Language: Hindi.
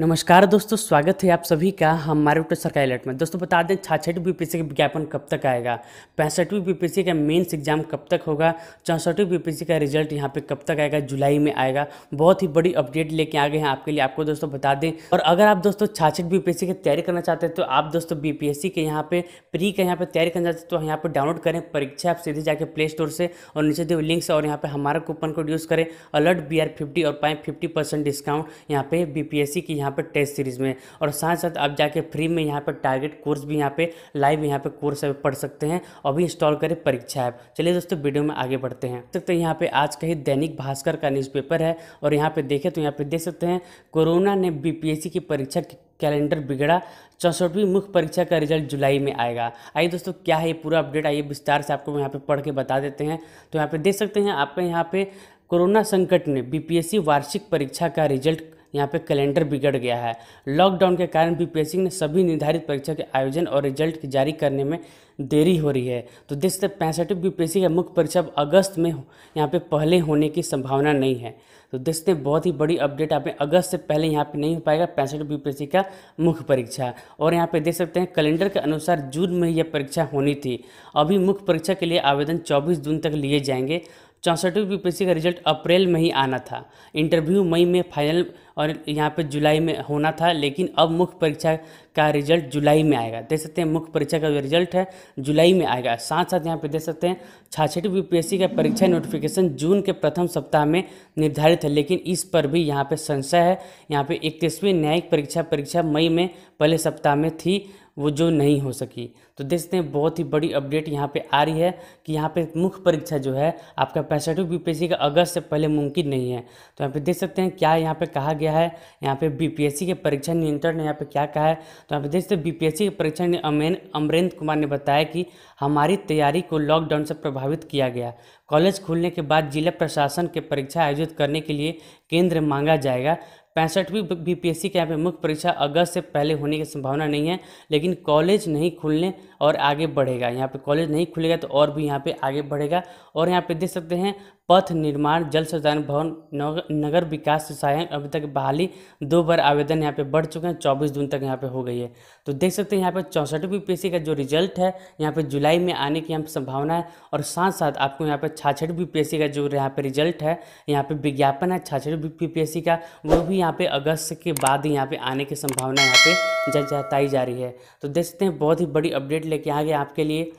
नमस्कार दोस्तों स्वागत है आप सभी का हमारे यूट्यूब सरकारी अलर्ट में दोस्तों बता दें छाछठवीं बीपीएससी का विज्ञापन कब तक आएगा पैंसठवीं बीपीएससी का मेंस एग्जाम कब तक होगा चौंसठवीं पी का रिजल्ट यहाँ पे कब तक आएगा जुलाई में आएगा बहुत ही बड़ी अपडेट लेके आ गए हैं आपके लिए आपको दोस्तों बता दें और अगर आप दोस्तों छाछठ बी की तैयारी करना चाहते हैं तो आप दोस्तों बी के यहाँ पे प्री का यहाँ पर तैयारी करना चाहते हैं तो यहाँ पर डाउनलोड करें परीक्षा आप सीधे जाके प्ले स्टोर से और नीचे दिए लिंक से और यहाँ पर हमारा कूपन कोड यूज़ करें अलर्ट बी आर फिफ्टी और पाएँ फिफ्टी डिस्काउंट यहाँ पे बी की यहाँ यहाँ पर टेस्ट सीरीज़ में और साथ साथ आप जाके फ्री में यहाँ पर टारगेट कोर्स भी यहाँ पे लाइव यहाँ पे कोर्स पढ़ सकते हैं और भी इंस्टॉल करें परीक्षा ऐप चलिए दोस्तों वीडियो में आगे बढ़ते हैं सकते हैं यहाँ पे आज का ही दैनिक भास्कर का न्यूज़पेपर है और यहाँ पे देखें तो यहाँ पे देख सकते हैं कोरोना ने बीपीएससी की परीक्षा कैलेंडर बिगड़ा चौंसठवीं मुख्य परीक्षा का रिजल्ट जुलाई में आएगा आइए दोस्तों क्या है ये पूरा अपडेट आइए विस्तार से आपको यहाँ पे पढ़ के बता देते हैं तो यहाँ पे देख सकते हैं आपका यहाँ पे कोरोना संकट ने बीपीएससी वार्षिक परीक्षा का रिजल्ट यहाँ पे कैलेंडर बिगड़ गया है लॉकडाउन के कारण बी ने सभी निर्धारित परीक्षा के आयोजन और रिजल्ट जारी करने में देरी हो रही है तो देश तक पैंसठवीं बीपीएससी का मुख्य परीक्षा अगस्त में यहाँ पे पहले होने की संभावना नहीं है तो देश ने बहुत ही बड़ी अपडेट आप अगस्त से पहले यहाँ पे नहीं हो पाएगा पैंसठ बी का मुख्य परीक्षा और यहाँ पे देख सकते हैं कैलेंडर के अनुसार जून में यह परीक्षा होनी थी अभी मुख्य परीक्षा के लिए आवेदन चौबीस जून तक लिए जाएंगे चौंसठवीं बी का रिजल्ट अप्रैल में ही आना था इंटरव्यू मई में फाइनल और यहाँ पे जुलाई में होना था लेकिन अब मुख्य परीक्षा का रिजल्ट जुलाई में आएगा देख सकते हैं मुख्य परीक्षा का जो रिजल्ट है जुलाई में आएगा साथ साथ यहाँ पे देख सकते हैं छाछठ यूपीएससी का परीक्षा नोटिफिकेशन जून के प्रथम सप्ताह में निर्धारित है लेकिन इस पर भी यहाँ पे संशय है यहाँ पे इकतीसवीं न्यायिक परीक्षा परीक्षा मई में पहले सप्ताह में थी वो जो नहीं हो सकी तो देख सकते हैं बहुत ही बड़ी अपडेट यहाँ पे आ रही है कि यहाँ पे मुख्य परीक्षा जो है आपका पैंसठवीं यूपीएससी का अगस्त से पहले मुमकिन नहीं है तो यहाँ पे देख सकते हैं क्या यहाँ पे कहा गया किया है यहाँ पे बीपीएससी के परीक्षा नियंत्रण ने यहाँ पे क्या कहा है तो यहाँ पे देखते बीपीएससी के परीक्षा अमेन अमरेंद्र कुमार ने बताया कि हमारी तैयारी को लॉकडाउन से प्रभावित किया गया कॉलेज खुलने के बाद जिला प्रशासन के परीक्षा आयोजित करने के लिए केंद्र मांगा जाएगा पैंसठवीं सी के यहाँ पे मुख्य परीक्षा अगस्त से पहले होने की संभावना नहीं है लेकिन कॉलेज नहीं खुलने और आगे बढ़ेगा यहाँ पे कॉलेज नहीं खुलेगा तो और भी यहाँ पे आगे बढ़ेगा और यहाँ पे देख सकते हैं पथ निर्माण जल संसाधन भवन नगर विकास सहायक अभी तक बहाली दो बार आवेदन यहाँ पे बढ़ चुके हैं चौबीस जून तक यहाँ पे हो गई है तो देख सकते हैं यहाँ पे चौंसठवीं पी का जो रिजल्ट है यहाँ पे जुलाई में आने की यहाँ पर संभावना है और साथ साथ आपको यहाँ पे छाछठ बीपीएससी का जो यहाँ पे रिजल्ट है यहाँ पे विज्ञापन है छाछठ बीपीएससी का वो भी यहाँ पे अगस्त के बाद ही यहाँ पे आने की संभावना यहाँ पे जताई जा रही है तो देख सकते हैं बहुत ही बड़ी अपडेट लेके आ गया आपके लिए